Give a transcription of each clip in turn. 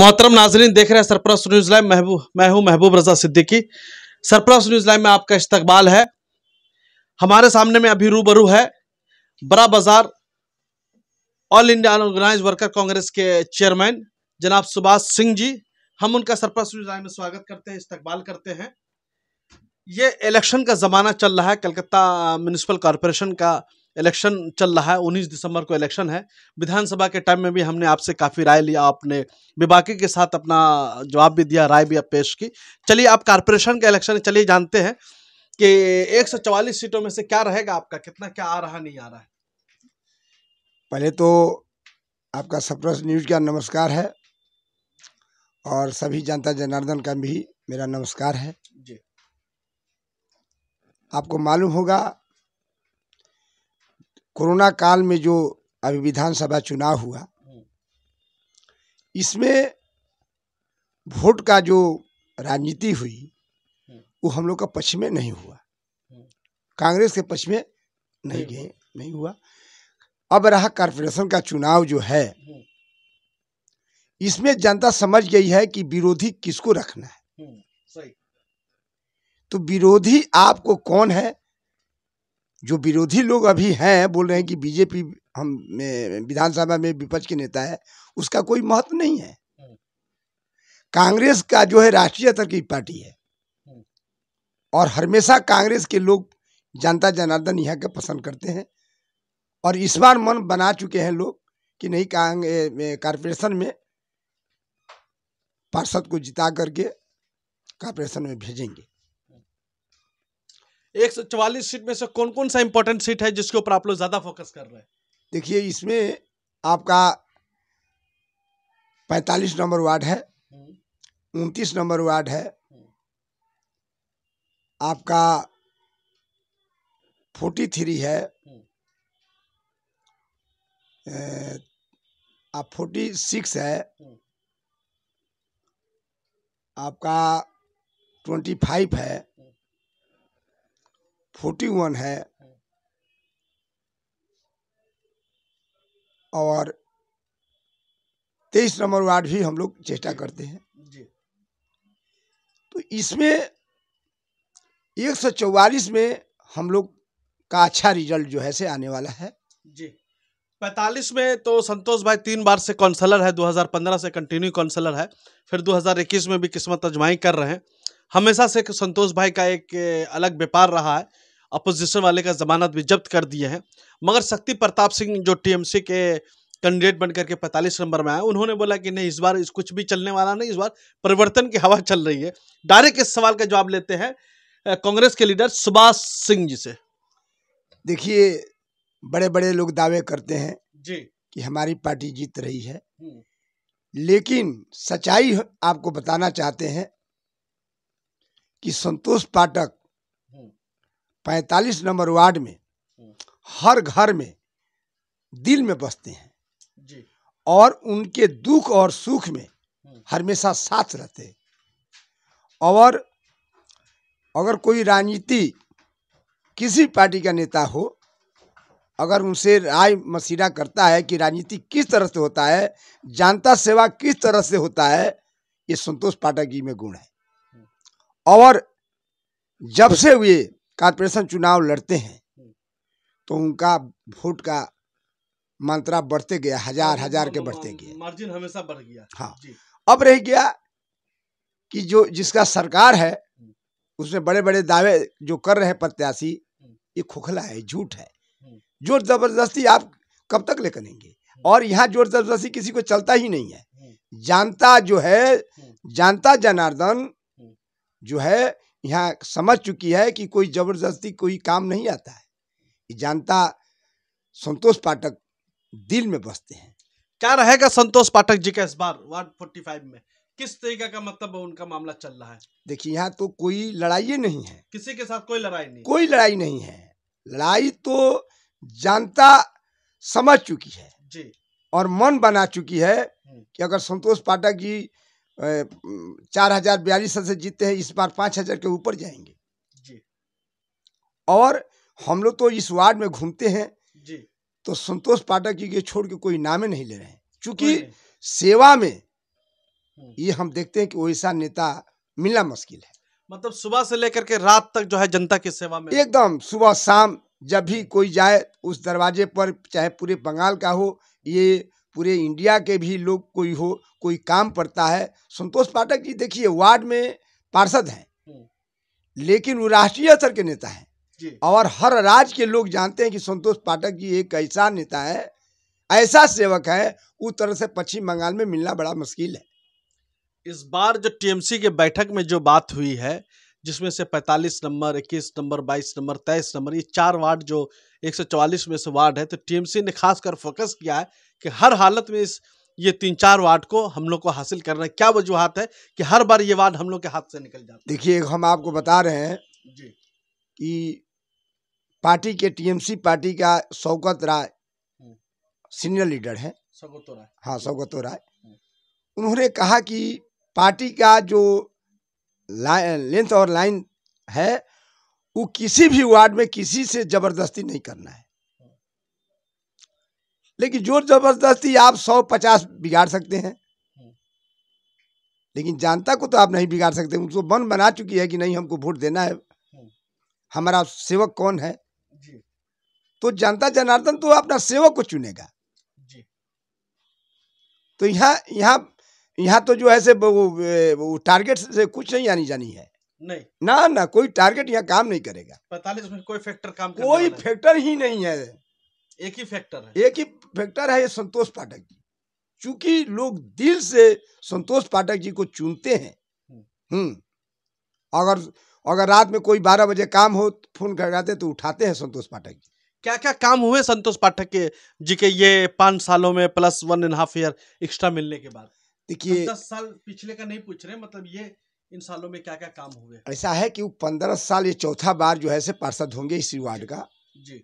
मोहतरम नाजरीन देख रहे हैं सरप्रस्त न्यूज लाइव महबूब मैं हूं महबूब रजा सिद्दीकी सरप्रस न्यूज लाइव में आपका इस्तकबाल है हमारे सामने में अभी रूबरू है बड़ा बाजार All India organise worker congress के चेयरमैन जनाब सुभाष सिंह जी हम उनका सरप्रस न्यूज लाइव में स्वागत करते हैं इस्तकबाल करते हैं ये इलेक्शन का ज़माना चल रहा है कलकत्ता म्यूनसिपल uh, कॉरपोरेशन का इलेक्शन चल रहा है उन्नीस दिसंबर को इलेक्शन है विधानसभा के टाइम में भी हमने आपसे काफ़ी राय लिया आपने बेबाकी के साथ अपना जवाब भी दिया राय भी पेश की चलिए आप कारपोरेशन के इलेक्शन चलिए जानते हैं कि एक सीटों में से क्या रहेगा आपका कितना क्या आ रहा नहीं आ रहा है पहले तो आपका सप्रस न्यूज का नमस्कार है और सभी जनता जनार्दन का भी मेरा नमस्कार है जी आपको मालूम होगा कोरोना काल में जो अभी विधानसभा चुनाव हुआ हम्म। इसमें वोट का जो राजनीति हुई हम्म। वो हम लोग का पक्ष में नहीं हुआ हम्म। कांग्रेस के पक्ष में नहीं गए नहीं हुआ अब रहा कॉरपोरेशन का चुनाव जो है इसमें जनता समझ गई है कि विरोधी किसको रखना है तो विरोधी आपको कौन है जो विरोधी लोग अभी हैं बोल रहे हैं कि बीजेपी हम विधानसभा में विपक्ष के नेता है उसका कोई महत्व नहीं है हम्म। कांग्रेस का जो है राष्ट्रीय स्तर की पार्टी है हम्म। और हमेशा कांग्रेस के लोग जनता जनार्दन यहाँ का पसंद करते हैं और इस बार मन बना चुके हैं लोग कि नहीं कारपोरेशन में पार्षद को जिता करके कारपोरेशन में भेजेंगे एक सीट में से कौन कौन सा इंपॉर्टेंट सीट है जिसके ऊपर आप लोग ज़्यादा फोकस कर रहे हैं देखिए इसमें आपका पैतालीस नंबर वार्ड है हम्म। उनतीस नंबर वार्ड है हम्म। आपका फोर्टी थ्री है हम्म। आप फोर्टी सिक्स है आपका ट्वेंटी फाइव है फोर्टी वन है और तेईस नंबर वार्ड भी हम लोग चेष्टा करते हैं तो इसमें एक सौ चौवालीस में हम लोग का अच्छा रिजल्ट जो है से आने वाला है जी पैंतालीस में तो संतोष भाई तीन बार से काउंसलर है 2015 से कंटिन्यू काउंसलर है फिर 2021 में भी किस्मत अजमाई कर रहे हैं हमेशा से संतोष भाई का एक अलग व्यापार रहा है अपोजिशन वाले का जमानत भी जब्त कर दिए हैं मगर शक्ति प्रताप सिंह जो टीएमसी के कैंडिडेट बनकर के पैंतालीस नंबर में आए उन्होंने बोला कि नहीं इस बार इस कुछ भी चलने वाला नहीं इस बार परिवर्तन की हवा चल रही है डायरेक्ट इस सवाल का जवाब लेते हैं कांग्रेस के लीडर सुभाष सिंह जी से देखिए बड़े बड़े लोग दावे करते हैं जी कि हमारी पार्टी जीत रही है हम्म। लेकिन सच्चाई आपको बताना चाहते हैं कि संतोष पाठक पैंतालीस नंबर वार्ड में हम्म। हर घर में दिल में बसते हैं और उनके दुख और सुख में हम्म। हमेशा साथ रहते हैं और अगर कोई राजनीति किसी पार्टी का नेता हो अगर उनसे राय मसीरा करता है कि राजनीति किस तरह से होता है जनता सेवा किस तरह से होता है ये संतोष पाठक जी में गुण है हम्म। और जब से वे कॉरपोरेशन चुनाव लड़ते हैं हम्म। तो उनका वोट का मात्रा बढ़ते गया हजार हजार के बढ़ते गए मार्जिन हमेशा बढ़ गया हाँ अब रह गया कि जो जिसका सरकार है हम्म। उसमें बड़े बड़े दावे जो कर रहे हैं प्रत्याशी हम्म। ये खोखला है झूठ है जोर जबरदस्ती आप कब तक ले करेंगे और यहाँ जोर जबरदस्ती किसी को चलता ही नहीं है जानता जो है जानता जनार्दन जो है यहाँ समझ चुकी है कि कोई जबरदस्ती कोई काम नहीं आता है ये जनता संतोष पाठक दिल में बसते हैं क्या रहेगा संतोष पाठक जी का इस बार वार्ड फोर्टी फाइव में किस तरीका का मतलब उनका मामला चल रहा है देखिए यहाँ तो कोई लड़ाई नहीं है किसी के साथ कोई लड़ाई नहीं कोई लड़ाई नहीं है लड़ाई तो जनता समझ चुकी है जी और मन बना चुकी है हम्म। कि अगर संतोष पाठक जी चार हजार बयालीस सदस्य जीते हैं इस बार पाँच हजार के ऊपर जाएंगे जी और हम लोग तो इस वार्ड में घूमते हैं जी तो संतोष पाठक जी के छोड़ के कोई नामे नहीं ले रहे हैं चूंकि सेवा में हम्म। ये हम देखते हैं कि वैसा नेता मिलना मुश्किल है मतलब सुबह से लेकर के रात तक जो है जनता की सेवा में एकदम सुबह शाम जब भी कोई जाए उस दरवाजे पर चाहे पूरे बंगाल का हो ये पूरे इंडिया के भी लोग कोई हो कोई काम पड़ता है संतोष पाठक जी देखिए वार्ड में पार्षद हैं हम्म। लेकिन वो राष्ट्रीय स्तर के नेता हैं और हर राज्य के लोग जानते हैं कि संतोष पाठक जी एक ऐसा नेता है ऐसा सेवक है उस तरह से पश्चिम बंगाल में मिलना बड़ा मुश्किल है इस बार जो टीएमसी के बैठक में जो बात हुई है जिसमें से 45 नंबर 21 नंबर 22 नंबर 23 नंबर ये चार वार्ड जो 144 में से वार्ड है तो टीएमसी ने खासकर फोकस किया है कि हर हालत में इस ये तीन चार वार्ड को हम लोग को हासिल करना क्या वजूहत है कि हर बार ये वार्ड हम लोग के हाथ से निकल जाता है देखिए हम आपको बता रहे हैं जी कि पार्टी के टीएमसी पार्टी का सौगत राय हम्म। सीनियर लीडर है सौगतो राय हाँ सौगतो राय हम्म। उन्होंने कहा कि पार्टी का जो लेंथ और लाइन है वो किसी भी वार्ड में किसी से ज़बरदस्ती नहीं करना है लेकिन जोर जबरदस्ती आप सौ पचास बिगाड़ सकते हैं हम्म। लेकिन जनता को तो आप नहीं बिगाड़ सकते उनको मन बना चुकी है कि नहीं हमको वोट देना है हम्म। हमारा सेवक कौन है तो जनता जनार्दन तो अपना सेवक को चुनेगा तो यहाँ यहाँ यहाँ तो जो है से वो टारगेट से कुछ नहीं आनी जानी है नहीं ना ना कोई टारगेट यहाँ काम नहीं करेगा पैतालीस में कोई फैक्टर काम कोई फैक्टर ही नहीं है एक ही फैक्टर है एक ही फैक्टर है ये संतोष पाठक जी चूंकि लोग दिल से संतोष पाठक जी को चुनते हैं हम्म, हम्म अगर अगर रात में कोई बारह बजे काम हो फोन करते तो उठाते हैं संतोष पाठक जी क्या क्या काम हुए संतोष पाठक के जी के ये पांच सालों में plus one and half year extra मिलने के बाद देखिए मतलब दस साल पिछले का नहीं पूछ रहे मतलब ये इन सालों में क्या क्या काम हुए ऐसा है कि वो पंद्रह साल ये चौथा बार जो है से पार्षद होंगे इसी वार्ड का जी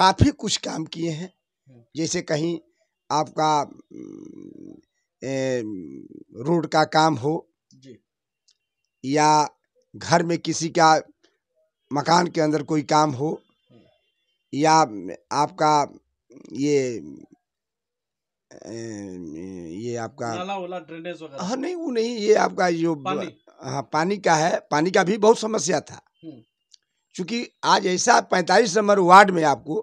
काफी कुछ काम किए हैं जैसे कहीं आपका रोड का काम हो या घर में किसी का मकान के अंदर कोई काम हो या आपका ये ये आपका ड्रेनेज हाँ नहीं वो नहीं ये आपका जो पानी हाँ पानी का है पानी का भी बहुत समस्या था चूंकि हम्म। आज ऐसा पैंतालीस नंबर वार्ड में आपको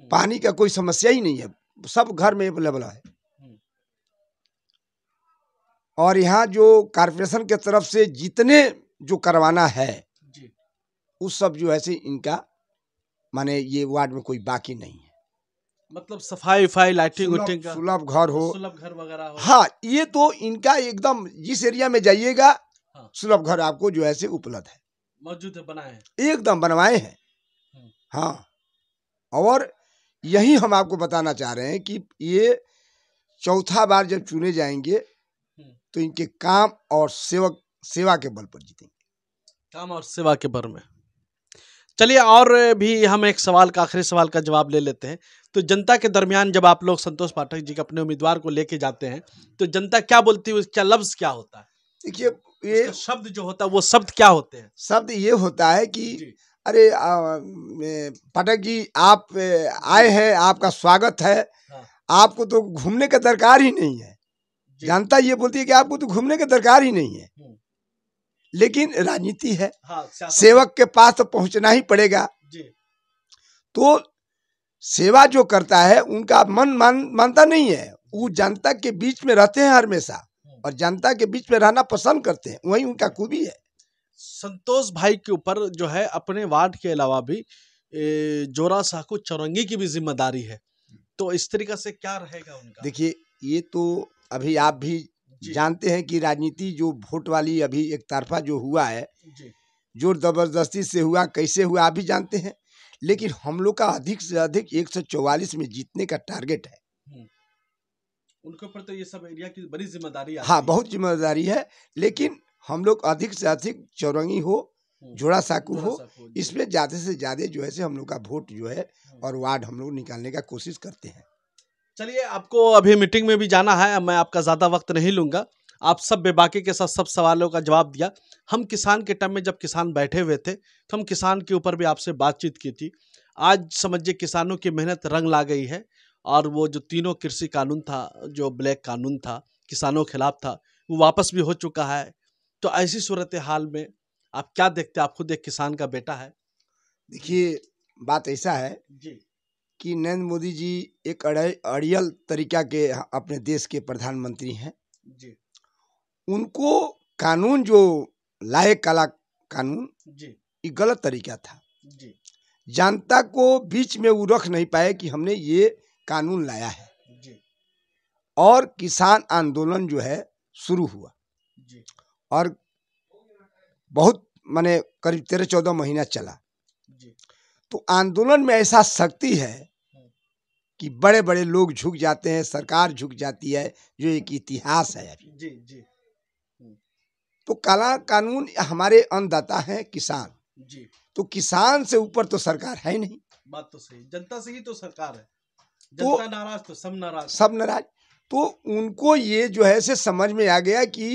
हम्म। पानी का कोई समस्या ही नहीं है सब घर में अवेलेबल है हम्म। और यहाँ जो कारपोरेशन के तरफ से जितने जो करवाना है उस सब जो है से इनका माने ये वार्ड में कोई बाकी नहीं है मतलब सफाई उफाई लाइटिंग सुलभ घर हो सुलभ घर वगैरह हाँ ये तो इनका एकदम जिस एरिया में जाइएगा हाँ। सुलभ घर आपको जो है से उपलब्ध है मौजूद है बनाए एकदम बनवाए हैं हम्म। हाँ और यही हम आपको बताना चाह रहे हैं कि ये चौथा बार जब चुने जाएंगे हम्म। तो इनके काम और सेवक सेवा के बल पर जीतेंगे काम और सेवा के बल में चलिए और भी हम एक सवाल का आखिरी सवाल का जवाब ले लेते हैं तो जनता के दरमियान जब आप लोग संतोष पाठक जी के अपने उम्मीदवार को लेके जाते हैं तो जनता क्या बोलती है उसका लफ्ज क्या होता है देखिए ये शब्द जो होता है वो शब्द क्या होते हैं शब्द ये होता है कि अरे पाठक जी आप आए हैं आपका स्वागत है हाँ। आपको तो घूमने का दरकार ही नहीं है जनता ये बोलती है कि आपको तो घूमने का दरकार ही नहीं है हम्म। लेकिन राजनीति है हाँ, सेवक के पास तो पहुंचना ही पड़ेगा तो सेवा जो करता है उनका मन मान मानता नहीं है वो जनता के बीच में रहते हैं हमेशा हम्म। और जनता के बीच में रहना पसंद करते हैं वही उनका खूबी है संतोष भाई के ऊपर जो है अपने वार्ड के अलावा भी जोरा साह को चौरंगी की भी जिम्मेदारी है तो इस तरीका से क्या रहेगा उनका देखिए ये तो अभी आप भी जानते हैं कि राजनीति जो वोट वाली अभी एक तरफा जो हुआ है जो जबरदस्ती से हुआ कैसे हुआ आप भी जानते हैं लेकिन हम लोग का अधिक से अधिक एक सौ चौवालीस में जीतने का टारगेट है हम्म। उनके ऊपर तो ये सब एरिया की बड़ी जिम्मेदारी हाँ बहुत जिम्मेदारी है लेकिन हम लोग अधिक से अधिक चौरंगी हो हम्म। जोड़ा साकू हो इसमें ज़्यादा से ज़्यादा जो है से हम लोग का वोट जो है हम्म। और वार्ड हम लोग निकालने का कोशिश करते हैं चलिए आपको अभी मीटिंग में भी जाना है मैं आपका ज़्यादा वक्त नहीं लूँगा आप सब बेबाकी के साथ सब सवालों का जवाब दिया हम किसान के टाइम में जब किसान बैठे हुए थे तो हम किसान के ऊपर भी आपसे बातचीत की थी आज समझिए किसानों की मेहनत रंग ला गई है और वो जो तीनों कृषि कानून था जो ब्लैक कानून था किसानों के खिलाफ था वो वापस भी हो चुका है तो ऐसी सूरत हाल में आप क्या देखते हैं आप खुद एक किसान का बेटा है देखिए बात ऐसा है जी कि नरेंद्र मोदी जी एक अड़ियल तरीका के अपने देश के प्रधानमंत्री हैं जी उनको कानून जो लाए काला कानून जी ये गलत तरीका था जी जनता को बीच में वो रख नहीं पाए कि हमने ये कानून लाया है जी और किसान आंदोलन जो है शुरू हुआ जी और बहुत माने करीब तेरह चौदह महीना चला तो आंदोलन में ऐसा शक्ति है कि बड़े बड़े लोग झुक जाते हैं सरकार झुक जाती है जो एक इतिहास है जी जी हम्म। तो काला कानून हमारे अन्नदाता हैं किसान जी तो किसान से ऊपर तो सरकार है नहीं बात तो सही जनता से ही तो सरकार है तो जनता तो, नाराज तो सब नाराज सब नाराज तो उनको ये जो है से समझ में आ गया कि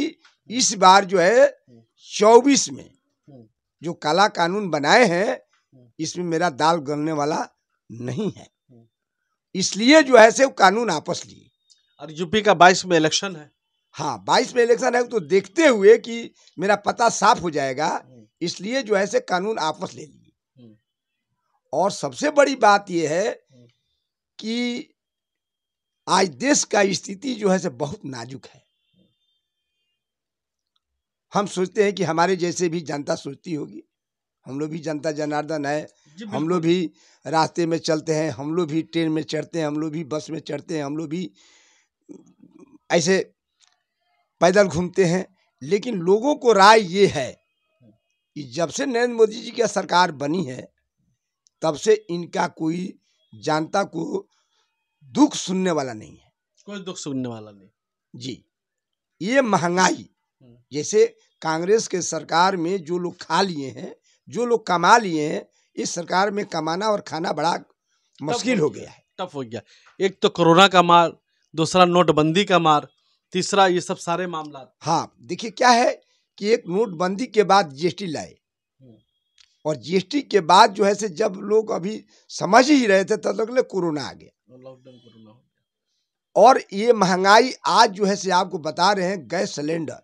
इस बार जो है हम्म। चौबीस में हम्म। जो काला कानून बनाए हैं हम्म। इसमें मेरा दाल गलने वाला नहीं है इसलिए जो है से कानून आपस लिए और यूपी का बाईस में इलेक्शन है हाँ बाईस में इलेक्शन है तो देखते हुए कि मेरा पता साफ हो जाएगा इसलिए जो है से कानून आपस ले लिए और सबसे बड़ी बात यह है कि आज देश का स्थिति जो है से बहुत नाजुक है हम सोचते हैं कि हमारे जैसे भी जनता सोचती होगी हम लोग भी जनता जनार्दन है हम लोग भी रास्ते में चलते हैं हम लोग भी ट्रेन में चढ़ते हैं हम लोग भी बस में चढ़ते हैं हम लोग भी ऐसे पैदल घूमते हैं लेकिन लोगों को राय ये है कि जब से नरेंद्र मोदी जी की सरकार बनी है तब से इनका कोई जनता को दुख सुनने वाला नहीं है कोई दुख सुनने वाला नहीं जी ये महंगाई हम्म। जैसे कांग्रेस के सरकार में जो लोग खा लिए हैं जो लोग कमा लिए हैं इस सरकार में कमाना और खाना बड़ा मुश्किल हो गया है टफ हो गया एक तो कोरोना का मार दूसरा नोटबंदी का मार तीसरा ये सब सारे मामला हाँ देखिए क्या है कि एक नोटबंदी के बाद जीएसटी लाए हम्म। और जीएसटी के बाद जो है से जब लोग अभी समझ ही रहे थे तब तक कोरोना आ गया और ये महंगाई आज जो है से आपको बता रहे हैं गैस सिलेंडर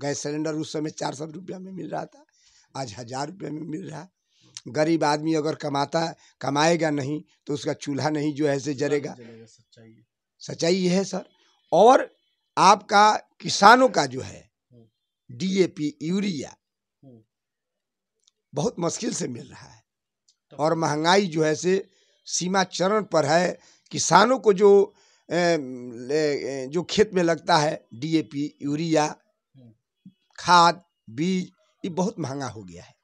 गैस सिलेंडर उस समय चार सौ रुपया में मिल रहा था आज हज़ार रुपये में मिल रहा गरीब आदमी अगर कमाता कमाएगा नहीं तो उसका चूल्हा नहीं जो है से सच्चाई ये है सर और आपका किसानों का जो है डीएपी हम्म। यूरिया हम्म। बहुत मुश्किल से मिल रहा है तो और महंगाई जो है से सीमा चरण पर है किसानों को जो जो खेत में लगता है डीएपी यूरिया खाद बीज ये बहुत महंगा हो गया है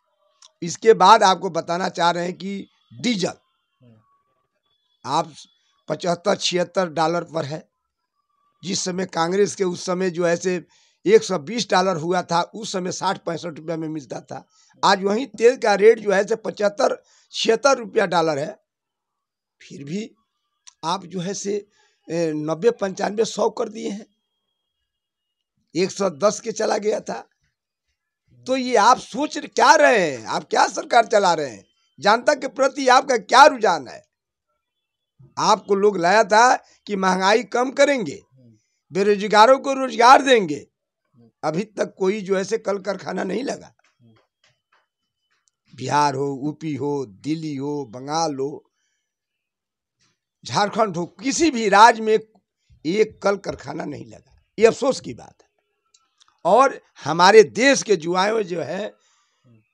इसके बाद आपको बताना चाह रहे हैं कि डीजल आप पचहत्तर छिहत्तर डॉलर पर है जिस समय कांग्रेस के उस समय जो ऐसे 120 डॉलर हुआ था उस समय साठ पैंसठ रुपया में मिलता था आज वहीं तेल का रेट जो है से पचहत्तर छिहत्तर रुपया डॉलर है फिर भी आप जो है से नब्बे पंचानवे सौ कर दिए हैं 110 के चला गया था तो ये आप सोच क्या रहे हैं आप क्या सरकार चला रहे हैं जनता के प्रति आपका क्या रुझान है आपको लोग लाया था कि महंगाई कम करेंगे बेरोजगारों को रोजगार देंगे अभी तक कोई जो ऐसे कल कारखाना नहीं लगा बिहार हो यूपी हो दिल्ली हो बंगाल हो झारखंड हो किसी भी राज्य में एक कल कारखाना नहीं लगा ये अफसोस की बात है और हमारे देश के जुआएँ जो है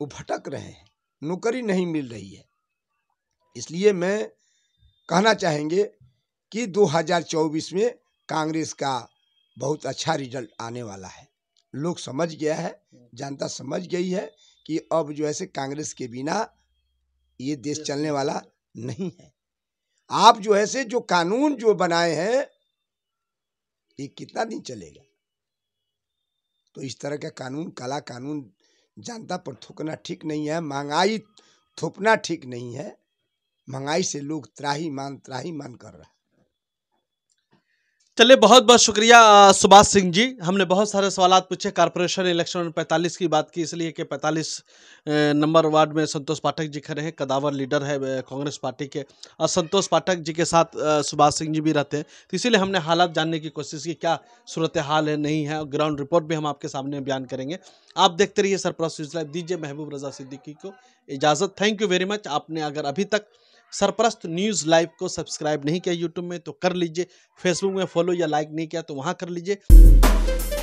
वो भटक रहे हैं नौकरी नहीं मिल रही है इसलिए मैं कहना चाहेंगे कि 2024 में कांग्रेस का बहुत अच्छा रिजल्ट आने वाला है लोग समझ गया है जनता समझ गई है कि अब जो है कांग्रेस के बिना ये देश चलने वाला नहीं है आप जो है से जो कानून जो बनाए हैं ये कितना दिन चलेगा तो इस तरह का कानून काला कानून जनता पर थोपना ठीक नहीं है महंगाई थोपना ठीक नहीं है महंगाई से लोग त्राही मान त्राही मान कर रहा है चलिए बहुत बहुत शुक्रिया सुभाष सिंह जी हमने बहुत सारे सवाल पूछे कारपोरेशन इलेक्शन में पैंतालीस की बात की इसलिए कि पैंतालीस नंबर वार्ड में संतोष पाठक जी खड़े हैं कदावर लीडर है कांग्रेस पार्टी के और संतोष पाठक जी के साथ सुभाष सिंह जी भी रहते हैं तो इसीलिए हमने हालात जानने की कोशिश की क्या सूरत हाल है नहीं है और ग्राउंड रिपोर्ट भी हम आपके सामने बयान करेंगे आप देखते रहिए सरप्रस्त दीजिए महबूब रजा सिद्दीकी को इजाज़त थैंक यू वेरी मच आपने अगर अभी तक सरपरस्त न्यूज़ लाइव को सब्सक्राइब नहीं किया यूट्यूब में तो कर लीजिए फेसबुक में फॉलो या लाइक नहीं किया तो वहाँ कर लीजिए